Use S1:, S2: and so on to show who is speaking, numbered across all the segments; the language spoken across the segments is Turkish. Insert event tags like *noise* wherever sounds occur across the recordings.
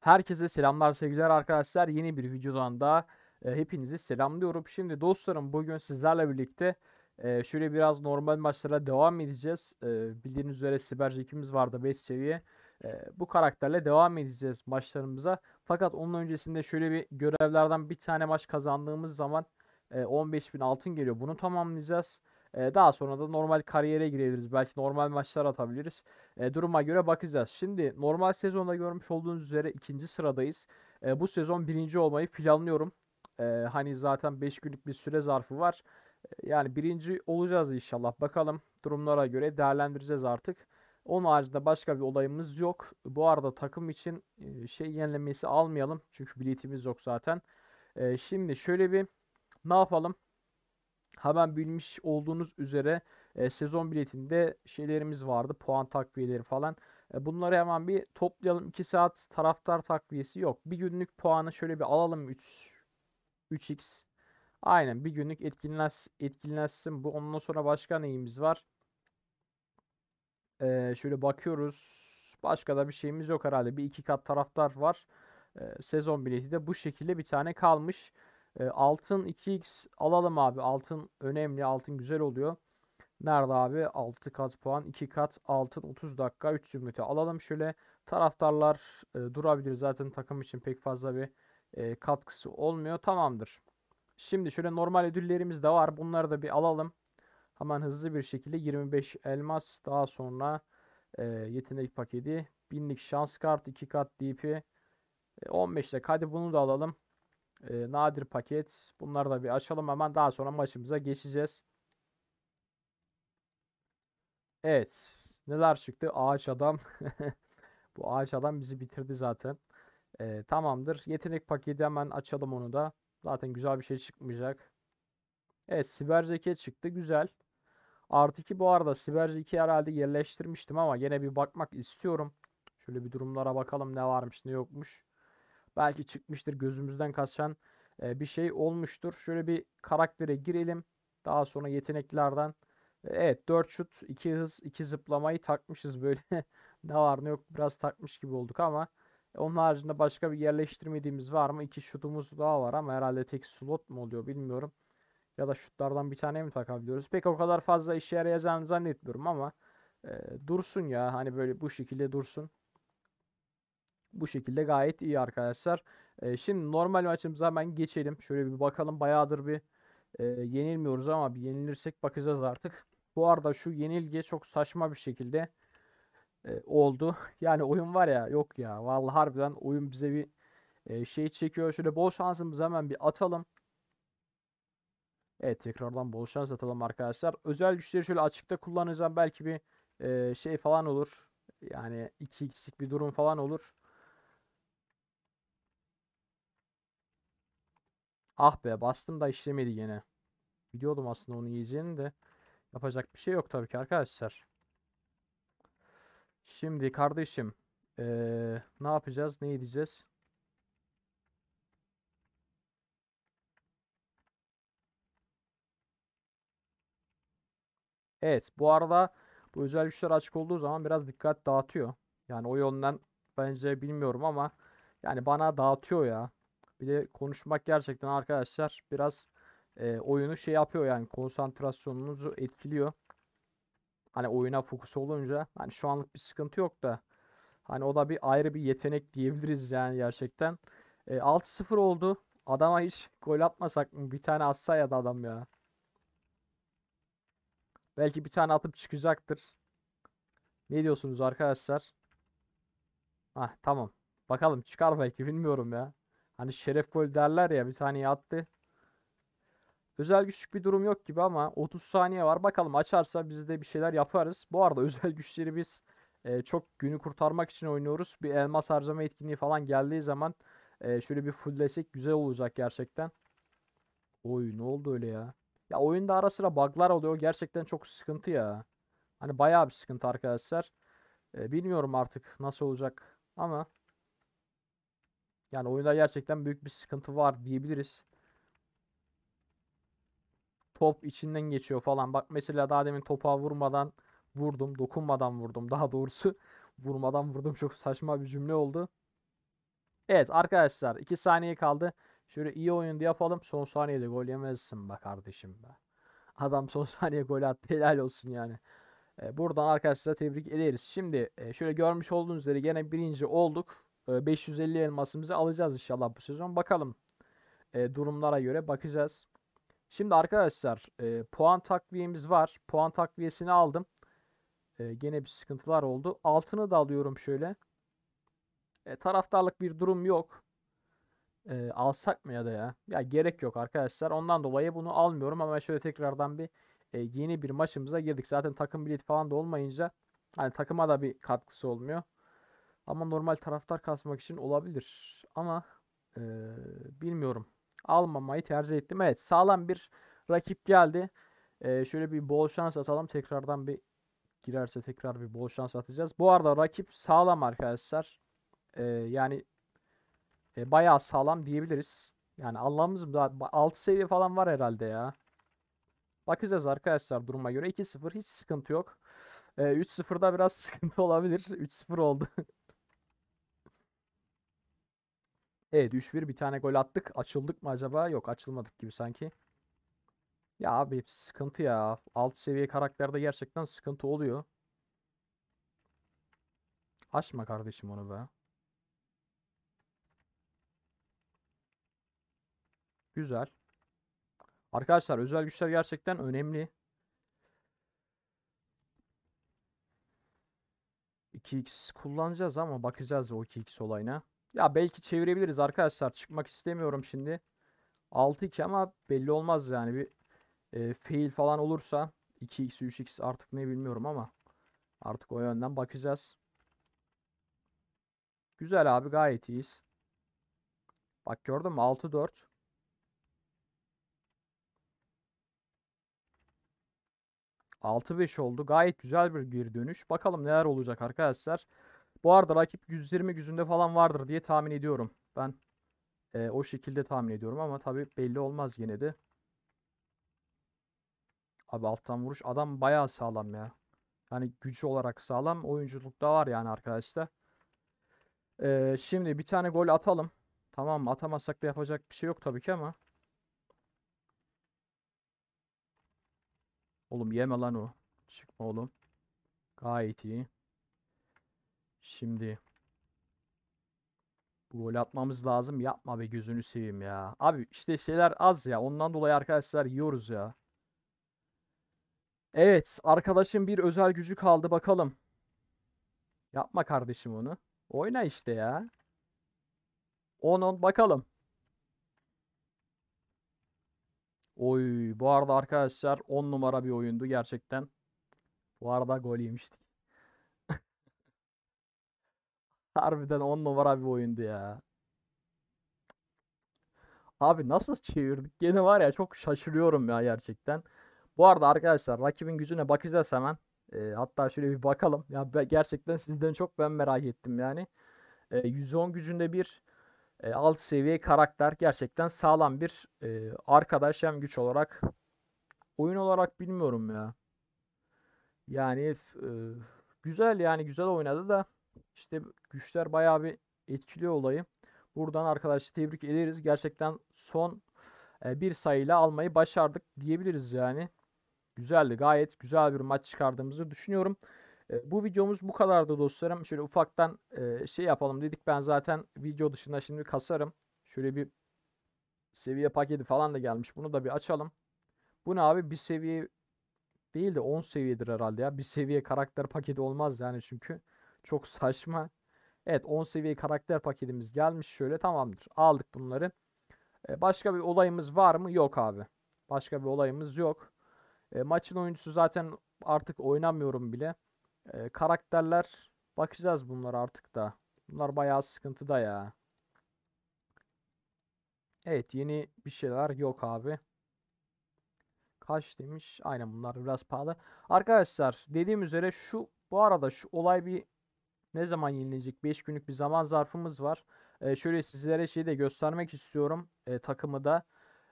S1: Herkese selamlar sevgiler arkadaşlar. Yeni bir videodan da e, hepinizi selamlıyorum. Şimdi dostlarım bugün sizlerle birlikte e, şöyle biraz normal maçlara devam edeceğiz. E, bildiğiniz üzere Siber Jack'imiz vardı 5 seviye. E, bu karakterle devam edeceğiz maçlarımıza. Fakat onun öncesinde şöyle bir görevlerden bir tane maç kazandığımız zaman e, 15.000 altın geliyor. Bunu tamamlayacağız. E, daha sonra da normal kariyere girebiliriz. Belki normal maçlar atabiliriz. E, duruma göre bakacağız. Şimdi normal sezonda görmüş olduğunuz üzere ikinci sıradayız. E, bu sezon birinci olmayı planlıyorum. E, hani zaten 5 günlük bir süre zarfı var. E, yani birinci olacağız inşallah. Bakalım durumlara göre değerlendireceğiz artık. Onun haricinde başka bir olayımız yok. Bu arada takım için şey yenilemesi almayalım. Çünkü biletimiz yok zaten. Şimdi şöyle bir ne yapalım? Hemen bilmiş olduğunuz üzere e, sezon biletinde şeylerimiz vardı. Puan takviyeleri falan. E, bunları hemen bir toplayalım. 2 saat taraftar takviyesi yok. Bir günlük puanı şöyle bir alalım 3 3x. Aynen bir günlük etkinleş, etkinleşsin bu. Ondan sonra başka neyimiz var? Ee, şöyle bakıyoruz. Başka da bir şeyimiz yok herhalde. Bir iki kat taraftar var. Ee, sezon bileti de bu şekilde bir tane kalmış. E, altın 2x alalım abi. Altın önemli. Altın güzel oluyor. Nerede abi? 6 kat puan. 2 kat altın. 30 dakika. 3 zümrüte alalım. Şöyle taraftarlar e, durabilir. Zaten takım için pek fazla bir e, katkısı olmuyor. Tamamdır. Şimdi şöyle normal ödüllerimiz de var. Bunları da bir alalım. Hemen hızlı bir şekilde 25 elmas. Daha sonra e, yetenek paketi. Binlik şans kartı. 2 kat DP. E, 15 dakika. Hadi bunu da alalım. E, nadir paket. Bunları da bir açalım hemen. Daha sonra maçımıza geçeceğiz. Evet. Neler çıktı? Ağaç adam. *laughs* Bu ağaç adam bizi bitirdi zaten. E, tamamdır. Yetenek paketi hemen açalım onu da. Zaten güzel bir şey çıkmayacak. Evet siber zeka çıktı. Güzel. Artı ki bu arada siber zeki herhalde yerleştirmiştim ama yine bir bakmak istiyorum. Şöyle bir durumlara bakalım ne varmış ne yokmuş belki çıkmıştır gözümüzden kaçan bir şey olmuştur. Şöyle bir karaktere girelim. Daha sonra yeteneklerden evet 4 şut 2 hız 2 zıplamayı takmışız böyle. *laughs* ne var ne yok biraz takmış gibi olduk ama onun haricinde başka bir yerleştirmediğimiz var mı? İki şutumuz daha var ama herhalde tek slot mu oluyor bilmiyorum. Ya da şutlardan bir tane mi takabiliyoruz? Pek o kadar fazla işe yarayacağını zannetmiyorum ama e, dursun ya. Hani böyle bu şekilde dursun. Bu şekilde gayet iyi arkadaşlar. E, şimdi normal maçımıza hemen geçelim. Şöyle bir bakalım. Bayağıdır bir e, yenilmiyoruz ama bir yenilirsek bakacağız artık. Bu arada şu yenilge çok saçma bir şekilde e, oldu. *laughs* Yani oyun var ya yok ya. Vallahi harbiden oyun bize bir e, şey çekiyor. Şöyle bol şansımızı hemen bir atalım. Evet tekrardan bol şans atalım arkadaşlar. Özel güçleri şöyle açıkta kullanacağım. Belki bir e, şey falan olur. Yani 2x'lik bir durum falan olur. Ah be bastım da işlemedi yine. Biliyordum aslında onu yiyeceğini de. Yapacak bir şey yok tabii ki arkadaşlar. Şimdi kardeşim. Ee, ne yapacağız? Ne edeceğiz? Evet bu arada bu özel güçler açık olduğu zaman biraz dikkat dağıtıyor. Yani o yönden bence bilmiyorum ama yani bana dağıtıyor ya. Bir de konuşmak gerçekten arkadaşlar biraz e, oyunu şey yapıyor yani konsantrasyonunuzu etkiliyor. Hani oyuna fokus olunca hani şu anlık bir sıkıntı yok da hani o da bir ayrı bir yetenek diyebiliriz yani gerçekten. E, 6-0 oldu. Adama hiç gol atmasak mı? Bir tane atsa ya da adam ya. Belki bir tane atıp çıkacaktır. Ne diyorsunuz arkadaşlar? Ah tamam. Bakalım çıkar belki bilmiyorum ya. Hani şeref gol derler ya bir tane attı. Özel güçlük bir durum yok gibi ama 30 saniye var. Bakalım açarsa biz de bir şeyler yaparız. Bu arada *laughs* özel güçleri biz e, çok günü kurtarmak için oynuyoruz. Bir elmas harcama etkinliği falan geldiği zaman e, şöyle bir fulllesek güzel olacak gerçekten. Oy ne oldu öyle ya? Ya oyunda ara sıra bug'lar oluyor. Gerçekten çok sıkıntı ya. Hani bayağı bir sıkıntı arkadaşlar. E, bilmiyorum artık nasıl olacak ama yani oyunda gerçekten büyük bir sıkıntı var diyebiliriz. Top içinden geçiyor falan. Bak mesela daha demin topa vurmadan vurdum. Dokunmadan vurdum. Daha doğrusu *laughs* vurmadan vurdum. Çok saçma bir cümle oldu. Evet arkadaşlar 2 saniye kaldı. Şöyle iyi oyun yapalım. Son saniyede gol yemezsin be kardeşim be. Adam son *laughs* saniye gol attı. Helal olsun yani. E, buradan arkadaşlara tebrik ederiz. Şimdi e, şöyle görmüş olduğunuz üzere gene birinci olduk. 550 ee, elmasımızı alacağız inşallah bu sezon. Bakalım e, durumlara göre bakacağız. Şimdi arkadaşlar e, puan takviyemiz var. Puan takviyesini aldım. E, gene bir sıkıntılar oldu. Altını da alıyorum şöyle. E, taraftarlık bir durum yok. E, alsak mı ya da ya? Ya gerek yok arkadaşlar. Ondan dolayı bunu almıyorum ama şöyle tekrardan bir e, yeni bir maçımıza girdik. Zaten takım bilet falan da olmayınca hani takıma da bir katkısı olmuyor. Ama normal taraftar kasmak için olabilir. Ama e, bilmiyorum. Almamayı tercih ettim. Evet sağlam bir rakip geldi. E, şöyle bir bol şans atalım. Tekrardan bir girerse tekrar bir bol şans atacağız. Bu arada rakip sağlam arkadaşlar. E, yani e, bayağı sağlam diyebiliriz. Yani Allah'ımız 6 seviye falan var herhalde ya. Bakacağız arkadaşlar duruma göre. 2-0 hiç sıkıntı yok. E, 3-0'da biraz *laughs* sıkıntı olabilir. 3-0 oldu. Evet 3-1 bir tane gol attık. Açıldık mı acaba? Yok açılmadık gibi sanki. Ya abi sıkıntı ya. Alt seviye karakterde gerçekten sıkıntı oluyor. Açma kardeşim onu be. Güzel. Arkadaşlar özel güçler gerçekten önemli. 2x kullanacağız ama bakacağız o 2x olayına. Ya belki çevirebiliriz arkadaşlar. Çıkmak istemiyorum şimdi. 6-2 ama belli olmaz yani. Bir e, fail falan olursa 2x 3x artık ne bilmiyorum ama artık o yönden bakacağız. Güzel abi gayet iyiyiz. Bak gördün mü 6-4. Altı beş oldu. Gayet güzel bir geri dönüş. Bakalım neler olacak arkadaşlar. Bu arada rakip 120 güzünde falan vardır diye tahmin ediyorum. Ben e, o şekilde tahmin ediyorum ama tabi belli olmaz yine de. Abi alttan vuruş adam bayağı sağlam ya. Yani gücü olarak sağlam. oyunculuk da var yani arkadaşlar. Ee, şimdi bir tane gol atalım. Tamam atamazsak da yapacak bir şey yok tabii ki ama. Oğlum yeme lan o. Çıkma oğlum. Gayet iyi. Şimdi. Bu gol atmamız lazım. Yapma be gözünü seveyim ya. Abi işte şeyler az ya. Ondan dolayı arkadaşlar yiyoruz ya. Evet. arkadaşım bir özel gücü kaldı. Bakalım. Yapma kardeşim onu. Oyna işte ya. 10-10 bakalım. Oy bu arada arkadaşlar 10 numara bir oyundu gerçekten. Bu arada gol yemiştik. Harbiden 10 numara bir oyundu ya. Abi nasıl çevirdik? Gene var ya çok şaşırıyorum ya gerçekten. Bu arada arkadaşlar rakibin gücüne bakacağız hemen. E, hatta şöyle bir bakalım. Ya ben, gerçekten sizden çok ben merak ettim yani. E, ee, 110 gücünde bir e, alt seviye karakter gerçekten sağlam bir e, arkadaş hem güç olarak oyun olarak bilmiyorum ya. Yani e, güzel yani güzel oynadı da işte güçler bayağı bir etkili olayı. Buradan arkadaşlar tebrik ederiz. Gerçekten son e, bir sayıyla almayı başardık diyebiliriz yani. Güzeldi gayet güzel bir maç çıkardığımızı düşünüyorum. E, bu videomuz bu kadardı dostlarım. Şöyle ufaktan e, şey yapalım dedik. Ben zaten video dışında şimdi kasarım. Şöyle bir seviye paketi falan da gelmiş. Bunu da bir açalım. Bu ne abi? Bir seviye değil de 10 seviyedir herhalde ya. Bir seviye karakter paketi olmaz yani çünkü. Çok saçma. Evet 10 seviye karakter paketimiz gelmiş şöyle tamamdır. Aldık bunları. E, başka bir olayımız var mı? Yok abi. Başka bir olayımız yok. E, maçın oyuncusu zaten artık oynamıyorum bile. E, karakterler bakacağız bunlar artık da. Bunlar bayağı sıkıntıda ya. Evet yeni bir şeyler yok abi. Kaç demiş? Aynen bunlar biraz pahalı. Arkadaşlar dediğim üzere şu bu arada şu olay bir ne zaman yenilecek? 5 günlük bir zaman zarfımız var. E, şöyle sizlere şeyi de göstermek istiyorum e, takımı da.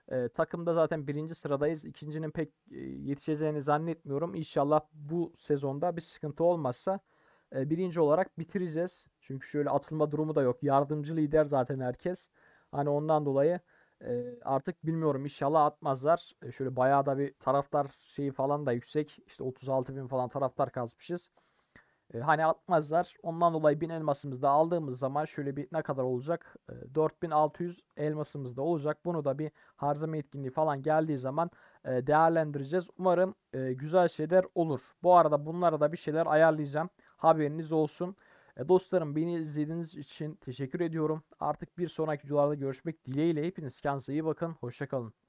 S1: E, ee, takımda zaten birinci sıradayız. İkincinin pek e, yetişeceğini zannetmiyorum. İnşallah bu sezonda bir sıkıntı olmazsa e, birinci olarak bitireceğiz. Çünkü şöyle atılma durumu da yok. Yardımcı lider zaten herkes. Hani ondan dolayı e, artık bilmiyorum inşallah atmazlar. E, şöyle bayağı da bir taraftar şeyi falan da yüksek. İşte 36 bin falan taraftar kazmışız. Ee, hani atmazlar. Ondan dolayı 1000 elmasımızı da aldığımız zaman şöyle bir ne kadar olacak? 4600 ee, elmasımız da olacak. Bunu da bir harcama etkinliği falan geldiği zaman e, değerlendireceğiz. Umarım e, güzel şeyler olur. Bu arada bunlara da bir şeyler ayarlayacağım. Haberiniz olsun. E, dostlarım beni izlediğiniz için teşekkür ediyorum. Artık bir sonraki videolarda görüşmek dileğiyle. Hepiniz kendinize iyi bakın. Hoşçakalın.